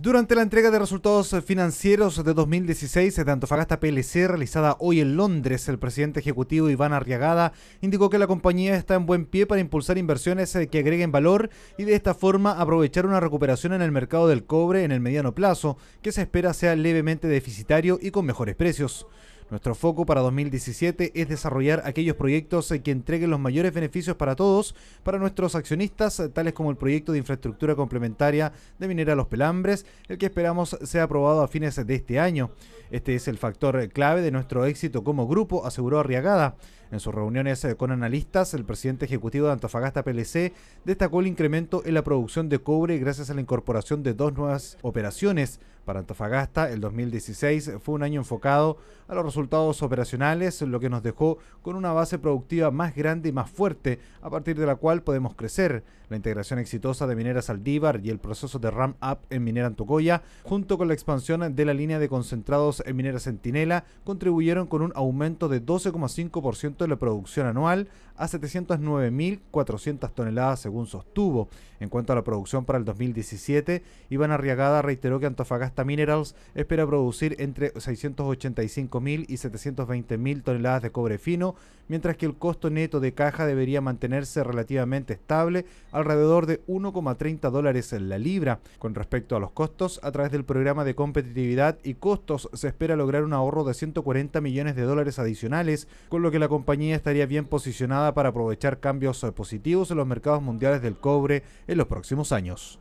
Durante la entrega de resultados financieros de 2016 de Antofagasta PLC realizada hoy en Londres, el presidente ejecutivo Iván Arriagada indicó que la compañía está en buen pie para impulsar inversiones eh, que agreguen valor y de esta forma aprovechar una recuperación en el mercado del cobre en el mediano plazo, que se espera sea levemente deficitario y con mejores precios. Nuestro foco para 2017 es desarrollar aquellos proyectos eh, que entreguen los mayores beneficios para todos, para nuestros accionistas, eh, tales como el proyecto de infraestructura complementaria de Minera Los Pelambres, el que esperamos sea aprobado a fines de este año. Este es el factor clave de nuestro éxito como grupo, aseguró Arriagada. En sus reuniones eh, con analistas, el presidente ejecutivo de Antofagasta PLC destacó el incremento en la producción de cobre gracias a la incorporación de dos nuevas operaciones para Antofagasta, el 2016 fue un año enfocado a los resultados operacionales, lo que nos dejó con una base productiva más grande y más fuerte, a partir de la cual podemos crecer. La integración exitosa de Minera Saldívar y el proceso de RAM-up en Minera Antocoya, junto con la expansión de la línea de concentrados en Minera Centinela, contribuyeron con un aumento de 12,5% de la producción anual a 709.400 toneladas, según sostuvo. En cuanto a la producción para el 2017, Iván Arriagada reiteró que Antofagasta Minerals espera producir entre 685.000 y 720.000 toneladas de cobre fino, mientras que el costo neto de caja debería mantenerse relativamente estable, alrededor de 1,30 dólares en la libra. Con respecto a los costos, a través del programa de competitividad y costos se espera lograr un ahorro de 140 millones de dólares adicionales, con lo que la compañía estaría bien posicionada para aprovechar cambios positivos en los mercados mundiales del cobre en los próximos años.